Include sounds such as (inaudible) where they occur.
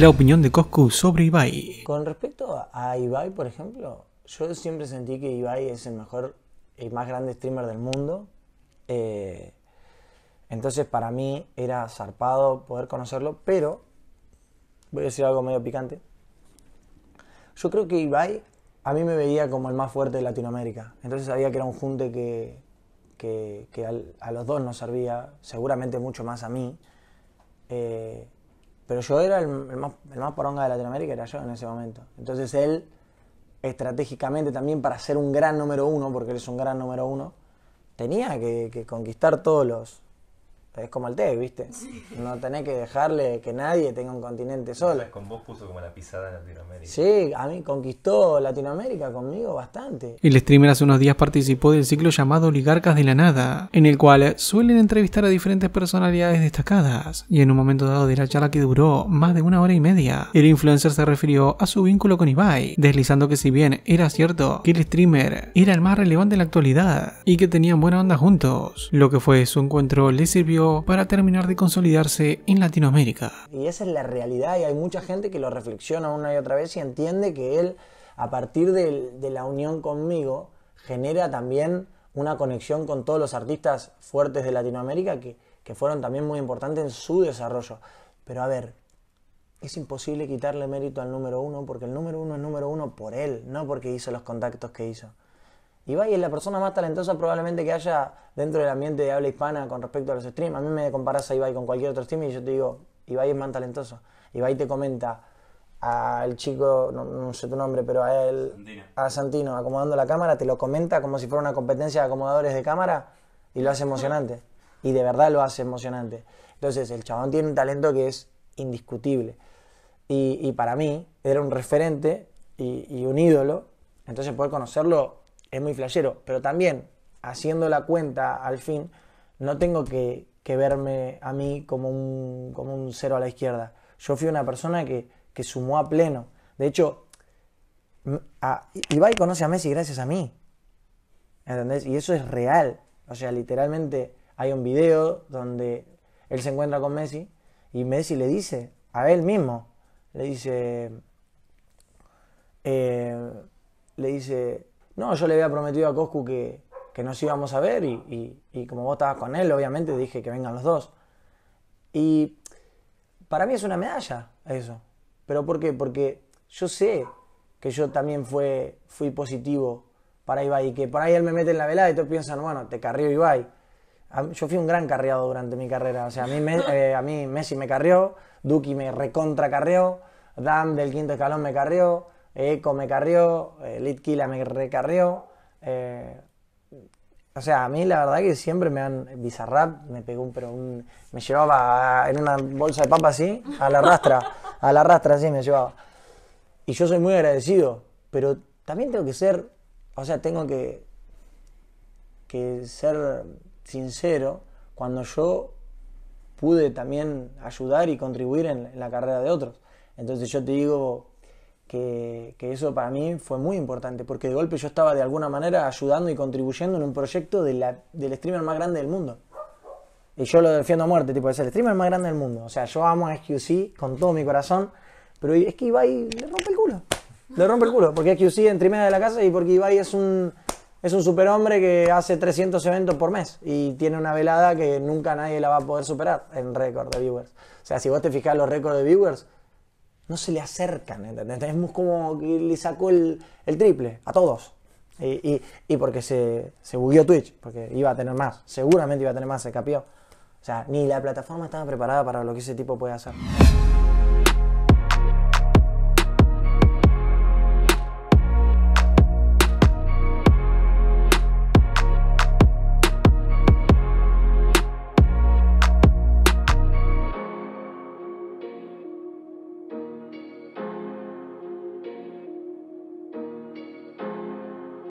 la opinión de Coscu sobre Ibai. Con respecto a Ibai, por ejemplo, yo siempre sentí que Ibai es el mejor, y más grande streamer del mundo. Eh, entonces para mí era zarpado poder conocerlo, pero voy a decir algo medio picante. Yo creo que Ibai a mí me veía como el más fuerte de Latinoamérica. Entonces sabía que era un junte que, a los dos nos servía, seguramente mucho más a mí. Eh, pero yo era el, más, el más poronga de Latinoamérica, era yo en ese momento. Entonces él, estratégicamente también para ser un gran número uno, porque él es un gran número uno, tenía que conquistar todos los, es como el té, ¿viste? No tenés que dejarle que nadie tenga un continente solo. Con vos puso como la pisada en Latinoamérica. Sí, a mí conquistó Latinoamérica conmigo bastante. El streamer hace unos días participó del ciclo llamado Oligarcas de la Nada, en el cual suelen entrevistar a diferentes personalidades destacadas, y en un momento dado de la charla que duró más de una hora y media, el influencer se refirió a su vínculo con Ibai, deslizando que si bien era cierto que el streamer era el más relevante en la actualidad y que tenían buena onda juntos, lo que fue su encuentro le sirvió para terminar de consolidarse en Latinoamérica. Y esa es la realidad y hay mucha gente que lo reflexiona una y otra vez y entiende que él, a partir de, la unión conmigo, genera también una conexión con todos los artistas fuertes de Latinoamérica que, que fueron también muy importantes en su desarrollo. Pero a ver, es imposible quitarle mérito al número uno porque el número uno es número uno por él, no porque hizo los contactos que hizo. Ibai es la persona más talentosa probablemente que haya dentro del ambiente de habla hispana con respecto a los streams. A mí me comparas a Ibai con cualquier otro stream y yo te digo, Ibai es más talentoso. Ibai te comenta al chico, no, sé tu nombre, pero a él, a Santino, acomodando la cámara, te lo comenta como si fuera una competencia de acomodadores de cámara y lo hace emocionante. Y de verdad lo hace emocionante. Entonces, el chabón tiene un talento que es indiscutible. Y, para mí era un referente y, y, un ídolo. Entonces, poder conocerlo es muy flashero, pero también haciendo la cuenta al fin, no tengo que, verme a mí como un, como un cero a la izquierda. Yo fui una persona que, sumó a pleno. De hecho, a, Ibai conoce a Messi gracias a mí. ¿Entendés? Y eso es real. O sea, literalmente hay un video donde él se encuentra con Messi y Messi le dice a él mismo, le dice, eh, le dice, no, yo le había prometido a Coscu que, que nos íbamos a ver y, y, y, como vos estabas con él, obviamente dije que vengan los dos. Y para mí es una medalla eso. ¿Pero por qué? Porque yo sé que yo también fue, fui positivo para Ibai y que por ahí él me mete en la velada y todos piensan, bueno, te carrió Ibai. Yo fui un gran carriado durante mi carrera. O sea, a mí, (laughs) eh, a mí Messi me carrió, Duki me recontra carrió, Dan del quinto escalón me carrió, Eco eh, me carrió, eh, Litkila me recarrió. Eh, o sea, a mí la verdad que siempre me han. Bizarrap me pegó un, pero me llevaba en una bolsa de papa así, a la rastra, a la rastra así me llevaba. Y yo soy muy agradecido, pero también tengo que ser. O sea, tengo que. que ser sincero cuando yo pude también ayudar y contribuir en la carrera de otros. Entonces yo te digo, que, eso para mí fue muy importante, porque de golpe yo estaba de alguna manera ayudando y contribuyendo en un proyecto de del streamer más grande del mundo. Y yo lo defiendo a muerte, tipo, es el streamer más grande del mundo. O sea, yo amo a SQC con todo mi corazón, pero es que Ibai le rompe el culo. Le rompe el culo, porque SQC en trimera de la casa y porque Ibai es un, es un superhombre que hace 300 eventos por mes y tiene una velada que nunca nadie la va a poder superar en récord de viewers. O sea, si vos te fijas los récords de viewers, no se le acercan, ¿entendés? Es como que le sacó el, triple a todos. Y, porque se, se bugueó Twitch, porque iba a tener más, seguramente iba a tener más, se capió. O sea, ni la plataforma estaba preparada para lo que ese tipo puede hacer.